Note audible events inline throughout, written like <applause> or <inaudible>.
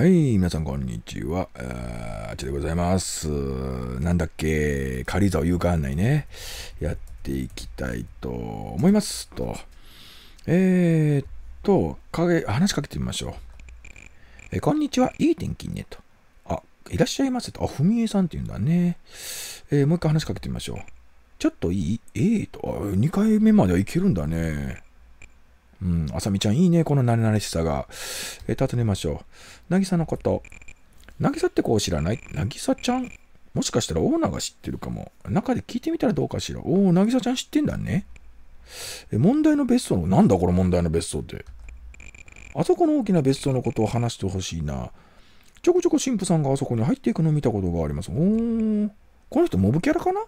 はい、皆さんこんにちは。あちでございます。なんだっけ、軽井沢有価案内ね、やっていきたいと思いますと。えー、っと、影、話しかけてみましょう。えこんにちは、いい天気ねと。あ、いらっしゃいませと。あ、ふみえさんって言うんだね。えー、もう一回話しかけてみましょう。ちょっといいええー、と、2回目まではいけるんだね。うん、あさみちゃんいいね、この慣れれしさが。えー、尋ねましょう。なぎさのこと。なぎさってこう知らないなぎさちゃんもしかしたらオーナーが知ってるかも。中で聞いてみたらどうかしら。おお、なぎさちゃん知ってんだね。え、問題の別荘の、なんだこの問題の別荘って。あそこの大きな別荘のことを話してほしいな。ちょこちょこ神父さんがあそこに入っていくのを見たことがあります。おー。この人モブキャラかな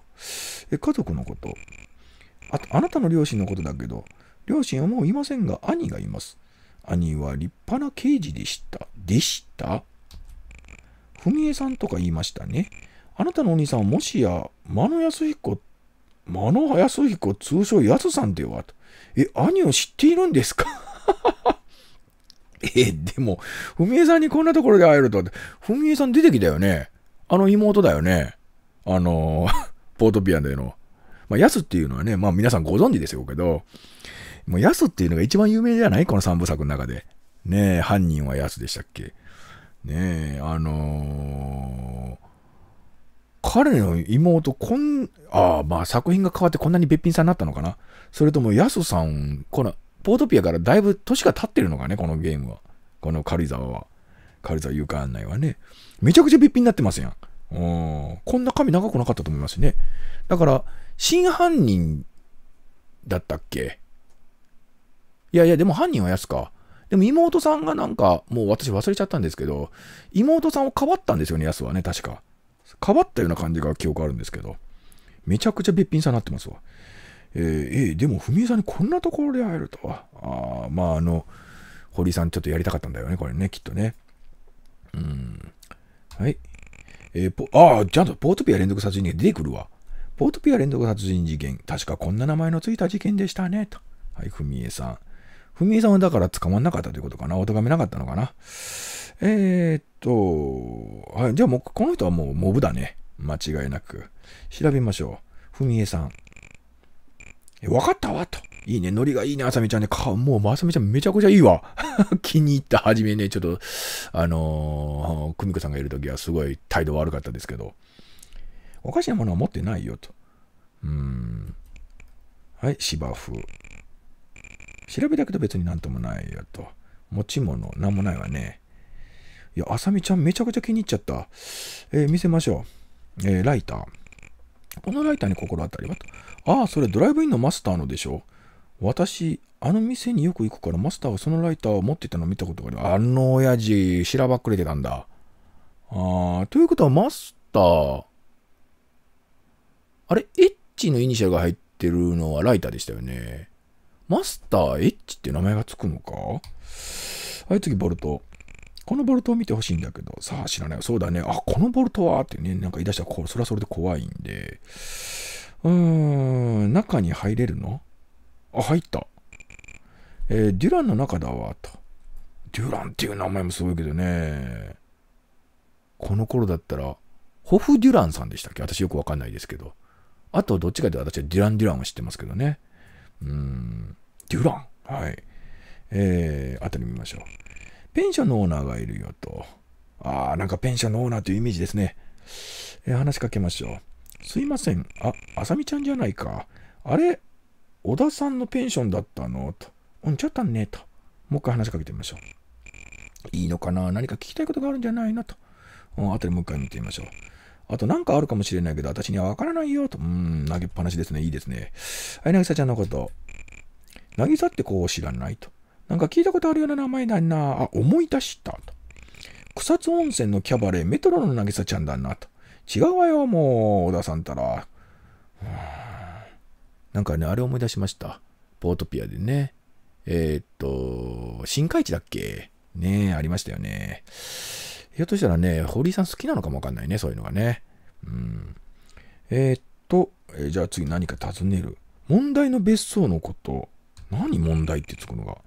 え、家族のこと。あと、あなたの両親のことだけど、両親はもういませんが、兄がいます。兄は立派な刑事でした。でした文枝さんとか言いましたね。あなたのお兄さんはもしや、間野康彦、間野康彦通称ヤつさんではと。え、兄を知っているんですか <laughs> え、でも、文枝さんにこんなところで会えるとは、文枝さん出てきたよね。あの妹だよね。あの、<laughs> ポートピアでの。まあ、ヤつっていうのはね、まあ皆さんご存知でしょうけど、もうヤスっていうのが一番有名じゃないこの三部作の中で。ねえ、犯人はヤスでしたっけねえ、あのー、彼の妹、こん、ああ、まあ作品が変わってこんなにべっぴんさんになったのかなそれともヤスさん、この、ポートピアからだいぶ年が経ってるのかね、このゲームは。この軽井沢は。軽井沢遊拐案内はね。めちゃくちゃべっぴんになってますやん。うんこんな髪長くなかったと思いますね。だから、真犯人だったっけいやいや、でも犯人は安か。でも妹さんがなんか、もう私忘れちゃったんですけど、妹さんをかばったんですよね、安はね、確か。かばったような感じが記憶あるんですけど。めちゃくちゃべっぴんさになってますわ。えー、えー、でも、ふみえさんにこんなところで会えるとは。ああ、まあ、あの、堀さんちょっとやりたかったんだよね、これね、きっとね。うん。はい。えー、ああ、ちゃんとポートピア連続殺人事件出てくるわ。ポートピア連続殺人事件、確かこんな名前のついた事件でしたね、と。はい、ふみえさん。ふみえさんはだから捕まんなかったということかな。おがめなかったのかな。えー、っと、はい、じゃあもう、この人はもうモブだね。間違いなく。調べましょう。ふみえさん。え、わかったわと。いいね、ノリがいいね、あさみちゃんね。か、もう、まさみちゃんめちゃくちゃいいわ。<laughs> 気に入った。はじめね、ちょっと、あのー、久美子さんがいるときはすごい態度悪かったですけど。おかしなものは持ってないよと。うん。はい、芝生。調べたけど別になんともないよと。持ち物、なんもないわね。いや、あさみちゃんめちゃくちゃ気に入っちゃった。えー、見せましょう。えー、ライター。このライターに心当たりはと。ああ、それドライブインのマスターのでしょ。私、あの店によく行くからマスターはそのライターを持ってたの見たことがある。あの親父、しらばっくれてたんだ。ああ、ということはマスター。あれ、エッチのイニシャルが入ってるのはライターでしたよね。マスターエッジって名前がつくのかはい、次、ボルト。このボルトを見てほしいんだけど、さあ知らない。そうだね。あ、このボルトはってね、なんか言い出したらそれはそれで怖いんで。うーん、中に入れるのあ、入った。えー、デュランの中だわ、と。デュランっていう名前もすごいけどね。この頃だったら、ホフ・デュランさんでしたっけ私よくわかんないですけど。あと、どっちかというと私はデュラン・デュランを知ってますけどね。うーん。デュラン。はい。えー、後で見ましょう。ペンションのオーナーがいるよと。ああ、なんかペンションのオーナーというイメージですね。えー、話しかけましょう。すいません。あ、あさみちゃんじゃないか。あれ、小田さんのペンションだったのと。うん、ちょっとね、と。もう一回話しかけてみましょう。いいのかな何か聞きたいことがあるんじゃないなと。うん、後でもう一回見てみましょう。あと何かあるかもしれないけど、私にはわからないよと。うん、投げっぱなしですね。いいですね。はい、なぎさちゃんのこと。渚ってこう知らないと。なんか聞いたことあるような名前だな。あ、思い出したと。草津温泉のキャバレー、メトロの渚ちゃんだなと。違うわよ、もう、小田さんたら。<sighs> なんかね、あれ思い出しました。ポートピアでね。えー、っと、深海地だっけねえ、ありましたよね。ひょっとしたらね、堀井さん好きなのかもわかんないね、そういうのがね。うん。えー、っと、えー、じゃあ次何か尋ねる。問題の別荘のこと。何問題ってつくのが。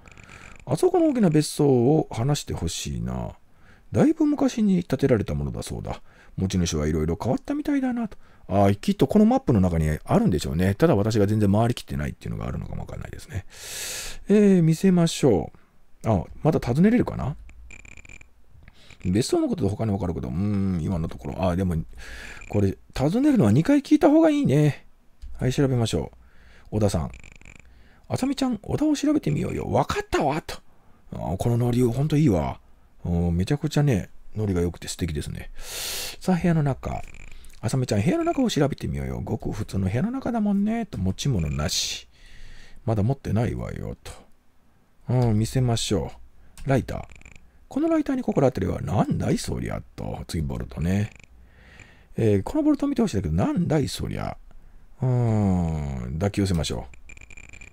あそこの大きな別荘を話してほしいな。だいぶ昔に建てられたものだそうだ。持ち主はいろいろ変わったみたいだなと。ああ、きっとこのマップの中にあるんでしょうね。ただ私が全然回りきってないっていうのがあるのかもわかんないですね。えー、見せましょう。あ、また尋ねれるかな別荘のことで他にわかるけど、うーん、今のところ。あ、でも、これ、尋ねるのは2回聞いた方がいいね。はい、調べましょう。小田さん。あさみちゃん、小田を調べてみようよ。わかったわと。このノリ、ほんといいわ。めちゃくちゃね、ノリが良くて素敵ですね。さあ、部屋の中。あさみちゃん、部屋の中を調べてみようよ。ごく普通の部屋の中だもんね。と、持ち物なし。まだ持ってないわよ。と。うん、見せましょう。ライター。このライターに心当たりは、なんだいそりゃ。と。次、ボルトね。えー、このボルト見てほしいんだけど、なんだいそりゃ。うん、抱き寄せましょう。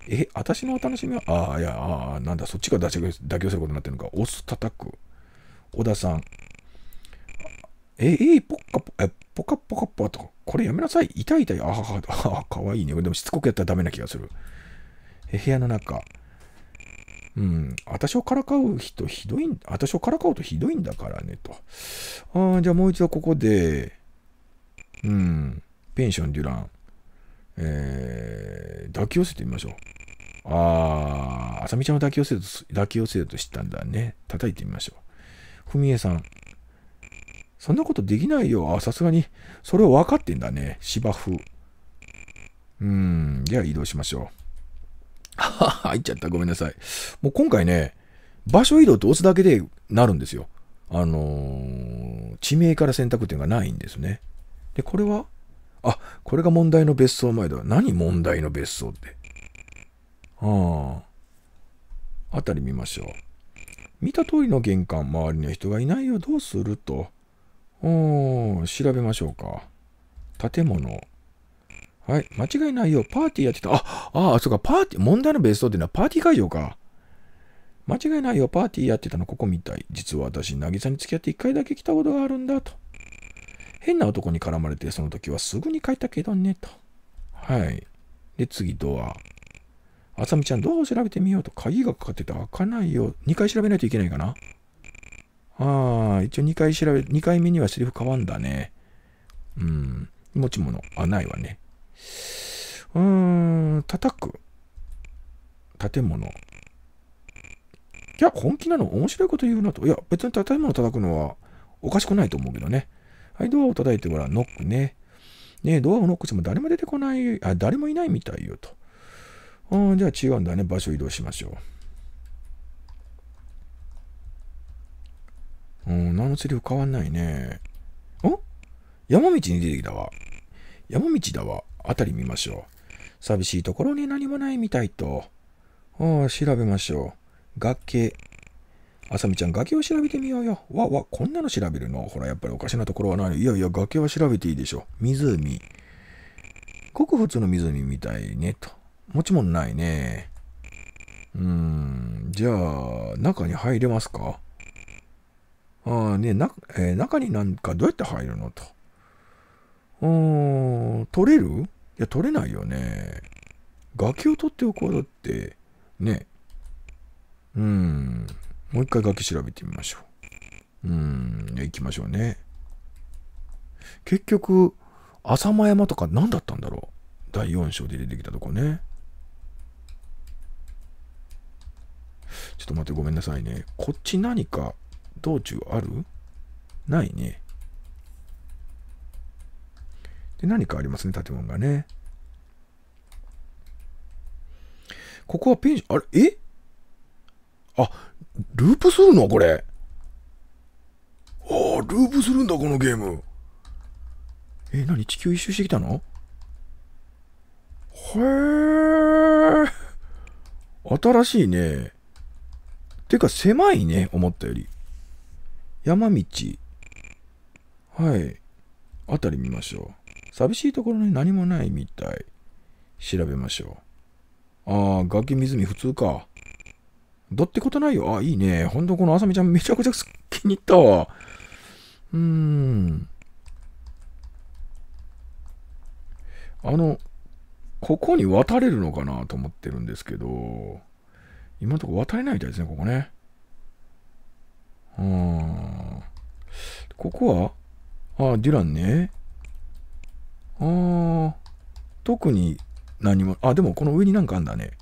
え、私のお楽しみは、ああ、いや、ああ、なんだ、そっちが妥協妥協することになってるのか。押す、叩く。小田さん。え、えー、ポッカポ、え、ポカポカポとか、これやめなさい。痛い痛い。ああ、かわいいね。でもしつこくやったらダメな気がする。え、部屋の中。うん、私をからかう人ひどいん、私をからかうとひどいんだからね、と。ああ、じゃあもう一度ここで、うん、ペンション・デュラン。えー、抱き寄せてみましょう。あー、あさみちゃんを抱き寄せると、抱き寄せると知ったんだね。叩いてみましょう。ふみえさん。そんなことできないよ。あ、さすがに。それを分かってんだね。芝生。うん。じゃあ移動しましょう。は <laughs> 入っちゃった。ごめんなさい。もう今回ね、場所移動って押すだけでなるんですよ。あのー、地名から選択点がないんですね。で、これはあ、これが問題の別荘前だ。何問題の別荘って。ああ。あたり見ましょう。見た通りの玄関、周りには人がいないよ。どうすると。うん、調べましょうか。建物。はい、間違いないよ。パーティーやってた。あ、ああ、そうか、パーティー、問題の別荘ってのはパーティー会場か。間違いないよ。パーティーやってたのここみたい。実は私、渚に付き合って一回だけ来たことがあるんだと。変な男に絡まれて、その時はすぐに帰ったけどね、と。はい。で、次、ドア。あさみちゃん、ドアを調べてみようと。鍵がかかってて開かないよ。2回調べないといけないかな。ああ、一応2回調べ、2回目にはセリフ変わんだね。うん。持ち物。あ、ないわね。うーん、叩く。建物。いや、本気なの面白いこと言うなと。いや、別に建物叩くのはおかしくないと思うけどね。はい、ドアを叩いてごらん。ノックね。ねドアをノックしても誰も出てこない、あ、誰もいないみたいよと。うん、じゃあ違うんだね。場所移動しましょう。うん、何のセリフ変わんないね。お山道に出てきたわ。山道だわ。辺り見ましょう。寂しいところに何もないみたいと。ああ、調べましょう。崖。あさみちゃん、崖を調べてみようよ。わ、わ、こんなの調べるのほら、やっぱりおかしなところはないいやいや、崖は調べていいでしょ。湖。ごく普通の湖みたいね、と。もちもんないね。うーん、じゃあ、中に入れますかああ、ね、な、えー、中になんかどうやって入るのと。うーん、取れるいや、取れないよね。崖を取っておこうだって、ね。うーん。もう一回き調べてみましょう。うん、行きましょうね。結局、浅間山とか何だったんだろう第4章で出てきたとこね。ちょっと待ってごめんなさいね。こっち何か道中あるないね。で、何かありますね、建物がね。ここはペンション、あれえあ、ループするのこれ。ああ、ループするんだ、このゲーム。え、なに地球一周してきたのへえ。新しいね。てか、狭いね、思ったより。山道。はい。あたり見ましょう。寂しいところに何もないみたい。調べましょう。ああ、崖湖普通か。どってことないよ。あ、いいね。ほんとこのあさみちゃんめちゃくちゃ気に入ったわ。うーん。あの、ここに渡れるのかなと思ってるんですけど、今のところ渡れないみたいですね、ここね。うん。ここはあ、デュランね。ああ、特に何も、あ、でもこの上になんかあんだね。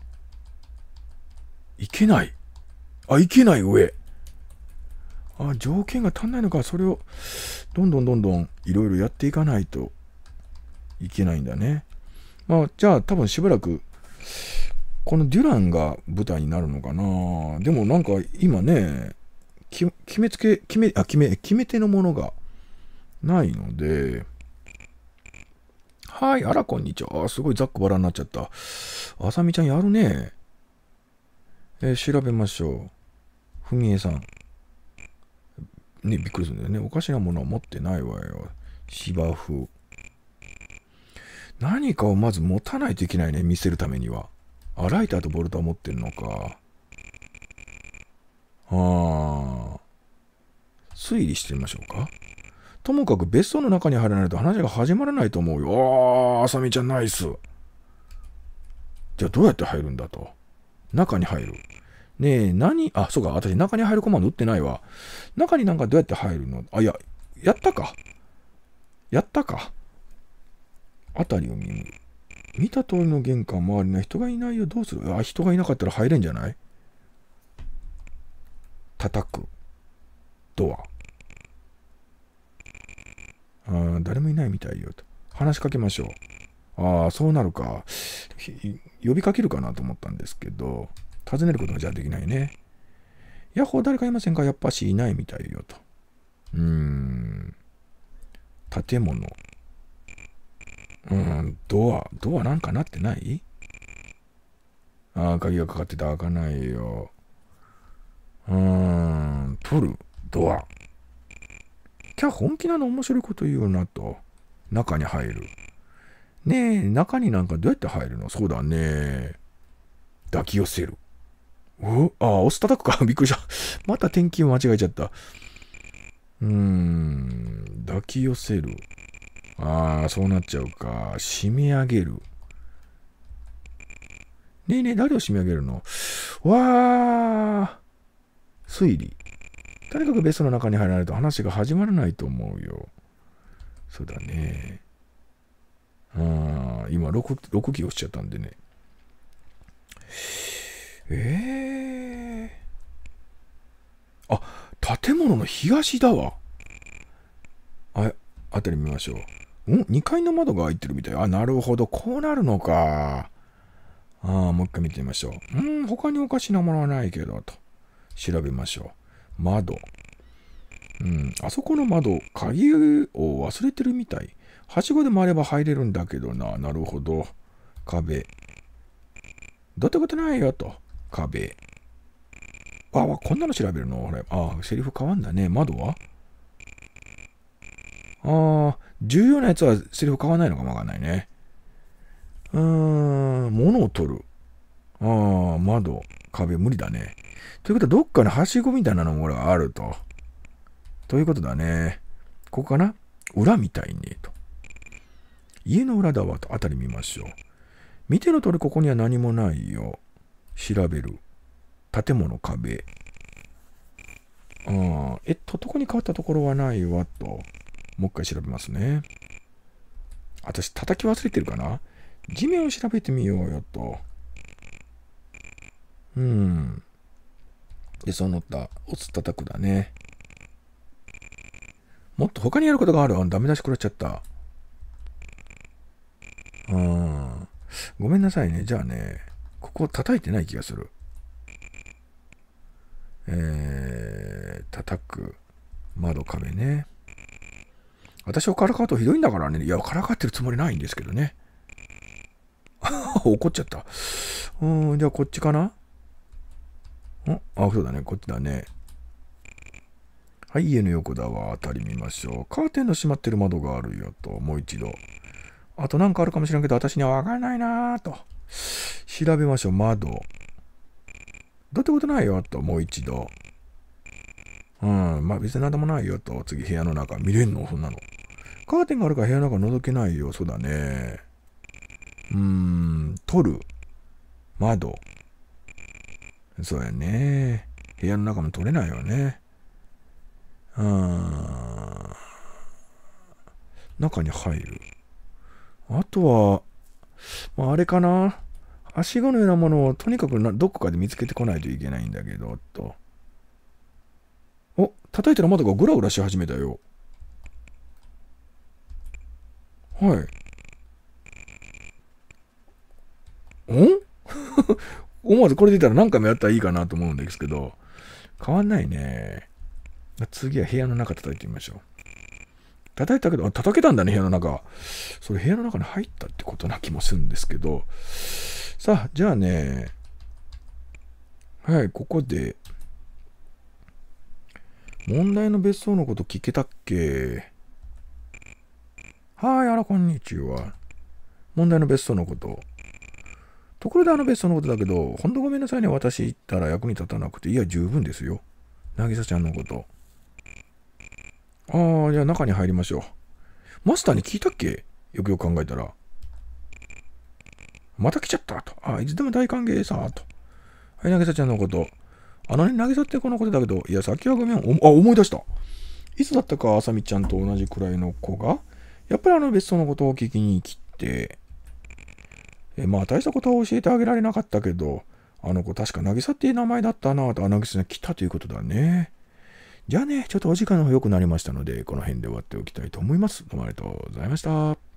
いけない。あ、行けない上。あ、条件が足んないのか。それを、どんどんどんどん、いろいろやっていかないといけないんだね。まあ、じゃあ、多分しばらく、このデュランが舞台になるのかな。でもなんか、今ね、決めつけ、決め、あ、決め、決め手のものがないので、はい、あら、こんにちは。すごいざっくばらになっちゃった。あさみちゃんやるね。えー、調べましょう。ふみえさん。ね、びっくりするんだよね。おかしなものは持ってないわよ。芝生。何かをまず持たないといけないね、見せるためには。あ、ライターとボルトは持ってるのか。ああ。推理してみましょうか。ともかく別荘の中に入らないと話が始まらないと思うよ。ああ、あさみちゃんナイス。じゃあどうやって入るんだと。中に入る。ねえ、何あ、そうか、私中に入るコマンド打ってないわ。中になんかどうやって入るのあ、いや、やったか。やったか。あたりを見る。見た通りの玄関周りの人がいないよ。どうするあ、人がいなかったら入れんじゃない叩く。ドア。ああ、誰もいないみたいよ。と話しかけましょう。ああ、そうなるか。呼びかけるかなと思ったんですけど。尋ねることがじゃあできないね。ヤッホー誰かいませんかやっぱしいないみたいよと。うーん。建物。うん、ドア。ドアなんかなってないああ、鍵がかかってた。開かないよ。うーん、取る。ドア。キャ、本気なの面白いこと言うなと。中に入る。ねえ、中になんかどうやって入るのそうだね。抱き寄せる。おあ、押す叩くか。<laughs> びっくりした。また転勤間違えちゃった。うーん。抱き寄せる。ああ、そうなっちゃうか。締め上げる。ねえねえ、誰を締め上げるのわあ。推理。とにかくベストの中に入らないと話が始まらないと思うよ。そうだね。ああ、今6、6期押しちゃったんでね。ええー、あ、建物の東だわ。あ、あたり見ましょう。ん ?2 階の窓が開いてるみたい。あ、なるほど。こうなるのか。ああ、もう一回見てみましょう。うん、他におかしなものはないけど、と。調べましょう。窓。うん、あそこの窓、鍵を忘れてるみたい。はしごで回れば入れるんだけどな。なるほど。壁。どうってことないよ、と。壁。あ、こんなの調べるのこれ。あ、セリフ変わんだね。窓はああ、重要なやつはセリフ変わんないのかもわかんないね。うーん、物を取る。ああ、窓、壁、無理だね。ということは、どっかにはしごみたいなのも俺はあると。ということだね。ここかな裏みたいに、と。家の裏だわ、と、あたり見ましょう。見ての通り、ここには何もないよ。調べる。建物壁。うん。えっと、特に変わったところはないわ、と。もう一回調べますね。私、叩き忘れてるかな地面を調べてみようよ、と。うん。で、その他、おつ叩くだね。もっと他にやることがある。あ、ダメ出し食らっちゃった。うん。ごめんなさいね。じゃあね。ここ叩いてない気がする。えー、叩く。窓壁ね。私をからかうとひどいんだからね。いや、からかってるつもりないんですけどね。<laughs> 怒っちゃった。うーん、じゃあこっちかなんあ、そうだね。こっちだね。はい、家の横だわ。当たり見ましょう。カーテンの閉まってる窓があるよと。もう一度。あとなんかあるかもしれんけど、私にはわからないなぁと。調べましょう、窓。どうってことないよ、と、もう一度。うん、まあ別に何でもないよ、と。次、部屋の中。見れんのそんなの。カーテンがあるから部屋の中覗けないよ、そうだね。うーん、取る。窓。そうやね。部屋の中も取れないよね。うーん。中に入る。あとは、まあ、あれかな。足ごのようなものをとにかくどこかで見つけてこないといけないんだけど、と。お、叩いたら窓がぐグラグラし始めたよ。はい。ん <laughs> 思わずこれ出たら何回もやったらいいかなと思うんですけど、変わんないね。次は部屋の中叩いてみましょう。叩いたけど、叩けたんだね、部屋の中。それ部屋の中に入ったってことな気もするんですけど。さあ、じゃあね、はい、ここで、問題の別荘のこと聞けたっけはい、あら、こんにちは。問題の別荘のこと。ところであの別荘のことだけど、ほんとごめんなさいね、私行ったら役に立たなくて、いや、十分ですよ。渚ちゃんのこと。ああ、じゃあ中に入りましょう。マスターに聞いたっけよくよく考えたら。また来ちゃったと。あ、いつでも大歓迎さ、と。はい、なぎさちゃんのこと。あのね、なぎさってこのことだけど、いや、さっきはごめん。あ、思い出した。いつだったか、あさみちゃんと同じくらいの子が、やっぱりあの別荘のことを聞きに来て、えまあ、大したことは教えてあげられなかったけど、あの子確か渚っていう名前だったなと、あ、渚に来たということだね。じゃあね、ちょっとお時間の方が良くなりましたので、この辺で終わっておきたいと思います。どうもありがとうございました。